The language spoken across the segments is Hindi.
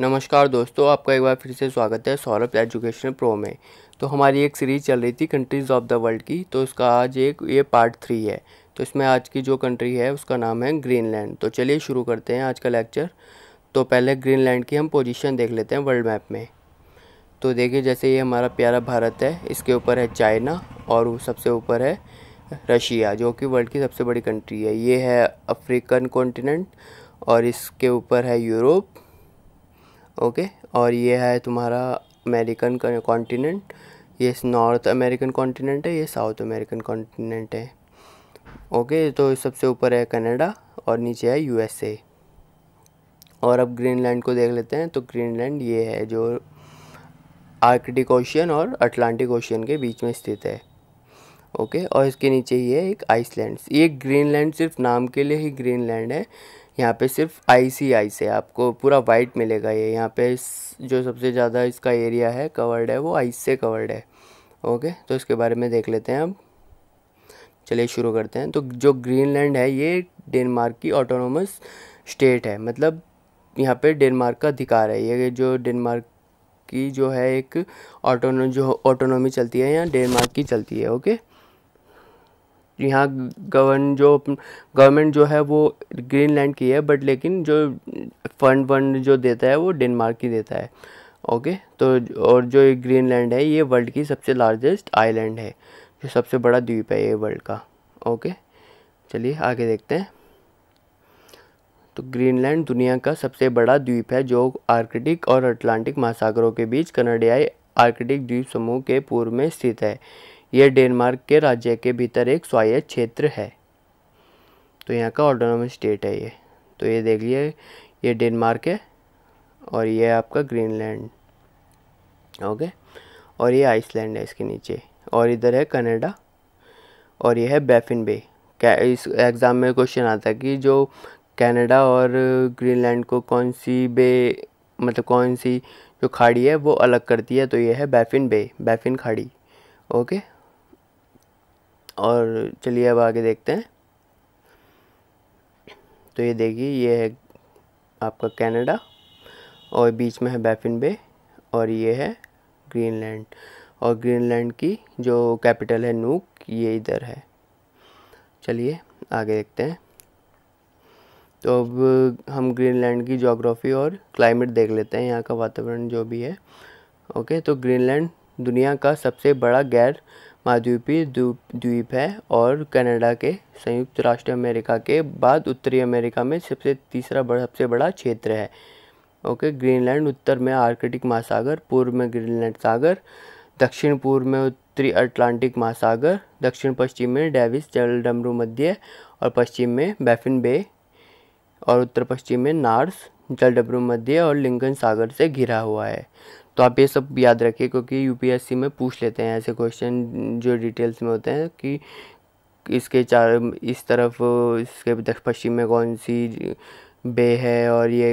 नमस्कार दोस्तों आपका एक बार फिर से स्वागत है सौरभ एजुकेशन प्रो में तो हमारी एक सीरीज़ चल रही थी कंट्रीज़ ऑफ द वर्ल्ड की तो उसका आज एक ये पार्ट थ्री है तो इसमें आज की जो कंट्री है उसका नाम है ग्रीनलैंड तो चलिए शुरू करते हैं आज का लेक्चर तो पहले ग्रीनलैंड की हम पोजीशन देख लेते हैं वर्ल्ड मैप में तो देखिए जैसे ये हमारा प्यारा भारत है इसके ऊपर है चाइना और सबसे ऊपर है रशिया जो कि वर्ल्ड की सबसे बड़ी कंट्री है ये है अफ्रीकन कॉन्टिनेंट और इसके ऊपर है यूरोप ओके और ये है तुम्हारा अमेरिकन कॉन्टिनेंट ये नॉर्थ अमेरिकन कॉन्टिनेंट है ये साउथ अमेरिकन कॉन्टिनेंट है ओके तो सबसे ऊपर है कनाडा और नीचे है यूएसए और अब ग्रीनलैंड को देख लेते हैं तो ग्रीनलैंड ये है जो आर्कटिक ओशियन और अटलांटिक ओशियन के बीच में स्थित है ओके और इसके नीचे ये एक आइसलैंड ये ग्रीनलैंड सिर्फ नाम के लिए ही ग्रीनलैंड है यहाँ पे सिर्फ आई से आपको पूरा वाइट मिलेगा ये यहाँ पे जो सबसे ज़्यादा इसका एरिया है कवर्ड है वो आइस से कवर्ड है ओके तो इसके बारे में देख लेते हैं अब चलिए शुरू करते हैं तो जो ग्रीनलैंड है ये डेनमार्क की ऑटोनोमस स्टेट है मतलब यहाँ पे डेनमार्क का अधिकार है ये जो डेनमार्क की जो है एक ऑटोनो जो ऑटोनोमी चलती है यहाँ डेनमार्क की चलती है ओके यहाँ गवर्न जो गवर्नमेंट जो है वो ग्रीनलैंड की है बट लेकिन जो फंड वंड जो देता है वो डेनमार्क ही देता है ओके तो और जो ग्रीनलैंड है ये वर्ल्ड की सबसे लार्जेस्ट आइलैंड है जो सबसे बड़ा द्वीप है ये वर्ल्ड का ओके चलिए आगे देखते हैं तो ग्रीनलैंड दुनिया का सबसे बड़ा द्वीप है जो आर्कटिक और अटलांटिक महासागरों के बीच कनाडियाई आर्कटिक द्वीप समूह के पूर्व में स्थित है यह डेनमार्क के राज्य के भीतर एक स्वायत्त क्षेत्र है तो यहाँ का ऑटोनोमस स्टेट है ये तो ये देख लिए ये डेनमार्क है और ये आपका ग्रीनलैंड ओके और ये आइसलैंड है इसके नीचे और इधर है कनाडा और ये है बैफिन बे क्या इस एग्ज़ाम में क्वेश्चन आता है कि जो कनाडा और ग्रीनलैंड को कौन सी बे मतलब कौन सी जो खाड़ी है वो अलग करती है तो ये है बैफिन बे बैफिन खाड़ी ओके और चलिए अब आगे देखते हैं तो ये देखिए ये है आपका कनाडा और बीच में है बैफिन बे और ये है ग्रीनलैंड और ग्रीनलैंड की जो कैपिटल है नूक ये इधर है चलिए आगे देखते हैं तो अब हम ग्रीनलैंड की जोग्राफ़ी और क्लाइमेट देख लेते हैं यहाँ का वातावरण जो भी है ओके तो ग्रीनलैंड दुनिया का सबसे बड़ा गैर महाद्वीपीय द्वीप द्वीप है और कनाडा के संयुक्त राष्ट्र अमेरिका के बाद उत्तरी अमेरिका में सबसे तीसरा बड़ा सबसे बड़ा क्षेत्र है ओके ग्रीनलैंड उत्तर में आर्कटिक महासागर पूर्व में ग्रीनलैंड सागर दक्षिण पूर्व में उत्तरी अटलांटिक महासागर दक्षिण पश्चिम में डेविस जल डमरू मध्य और पश्चिम में बैफिन बे और उत्तर पश्चिम में नार्स जल डमरू मध्य और लिंकन सागर से घिरा हुआ है तो आप ये सब याद रखिए क्योंकि यूपीएससी में पूछ लेते हैं ऐसे क्वेश्चन जो डिटेल्स में होते हैं कि इसके चार इस तरफ इसके पश्चिम में कौन सी बे है और ये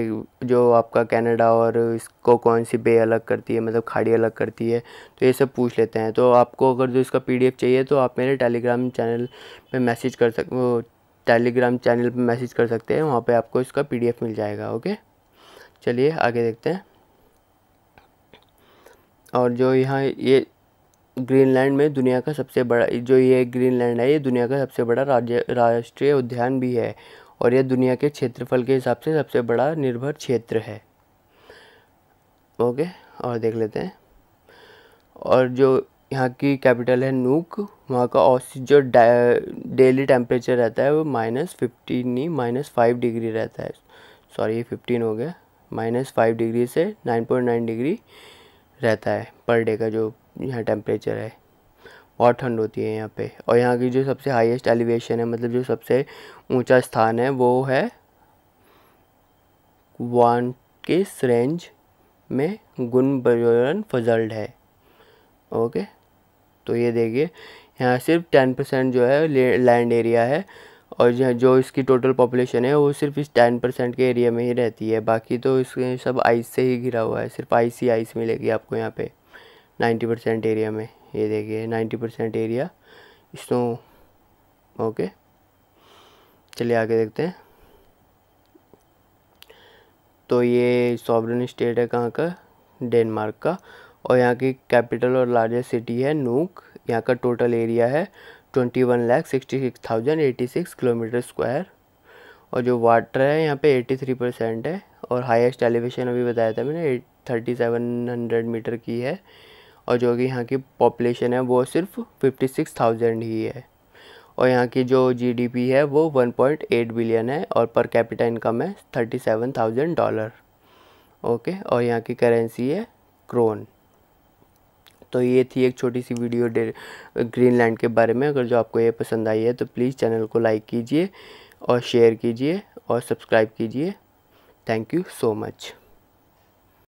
जो आपका कनाडा और इसको कौन सी बे अलग करती है मतलब खाड़ी अलग करती है तो ये सब पूछ लेते हैं तो आपको अगर जो इसका पीडीएफ चाहिए तो आप मेरे टेलीग्राम चैनल पर मैसेज कर सक टेलीग्राम चैनल पर मैसेज कर सकते हैं वहाँ पे आपको इसका पीडीएफ मिल जाएगा ओके चलिए आगे देखते हैं और जो यहाँ ये ग्रीनलैंड में दुनिया का सबसे बड़ा जो ये ग्रीनलैंड है ये दुनिया का सबसे बड़ा राज्य राष्ट्रीय उद्यान भी है और यह दुनिया के क्षेत्रफल के हिसाब से सबसे बड़ा निर्भर क्षेत्र है ओके और देख लेते हैं और जो यहाँ की कैपिटल है नूक वहाँ का औसत जो डेली टेम्परेचर रहता है वो माइनस फिफ्टीन नहीं माइनस फाइव डिग्री रहता है सॉरी ये फिफ्टीन हो गया माइनस फाइव डिग्री से नाइन पॉइंट नाइन डिग्री रहता है पर डे का जो यहाँ टेम्परेचर है बहुत ठंड होती है यहाँ पे और यहाँ की जो सबसे हाईएस्ट एलिवेशन है मतलब जो सबसे ऊंचा स्थान है वो है वन किस रेंज में गुन बजोरन फजल्ड है ओके तो ये देखिए यहाँ सिर्फ टेन परसेंट जो है लैंड एरिया है और जो इसकी टोटल पॉपुलेशन है वो सिर्फ इस टेन परसेंट के एरिया में ही रहती है बाकी तो इसके सब आइस से ही घिरा हुआ है सिर्फ आइस ही आइस मिलेगी आपको यहाँ पे नाइन्टी परसेंट एरिया में ये देखिए ninety percent area snow okay चलिए आगे देखते हैं तो ये सॉबरन स्टेट है कहाँ का डेनमार्क का और यहाँ की कैपिटल और लार्जेस्ट सिटी है नूक यहाँ का टोटल एरिया है twenty one lakh sixty six thousand eighty six kilometre square और जो वाटर है यहाँ पे एटी थ्री परसेंट है और हाईएस्ट एलिवेशन अभी बताया था मैंने eight thirty seven hundred metre की है और जो कि यहाँ की पॉपुलेशन है वो सिर्फ फिफ्टी सिक्स थाउजेंड ही है और यहाँ की जो जीडीपी है वो वन पॉइंट एट बिलियन है और पर कैपिटा इनकम है thirty seven thousand dollar okay और यहाँ की करेंसी है क्रोन तो ये थी एक छोटी सी वीडियो ग्रीनलैंड के बारे में अगर जो आपको ये पसंद आई है तो प्लीज़ चैनल को लाइक कीजिए और शेयर कीजिए और सब्सक्राइब कीजिए थैंक यू सो मच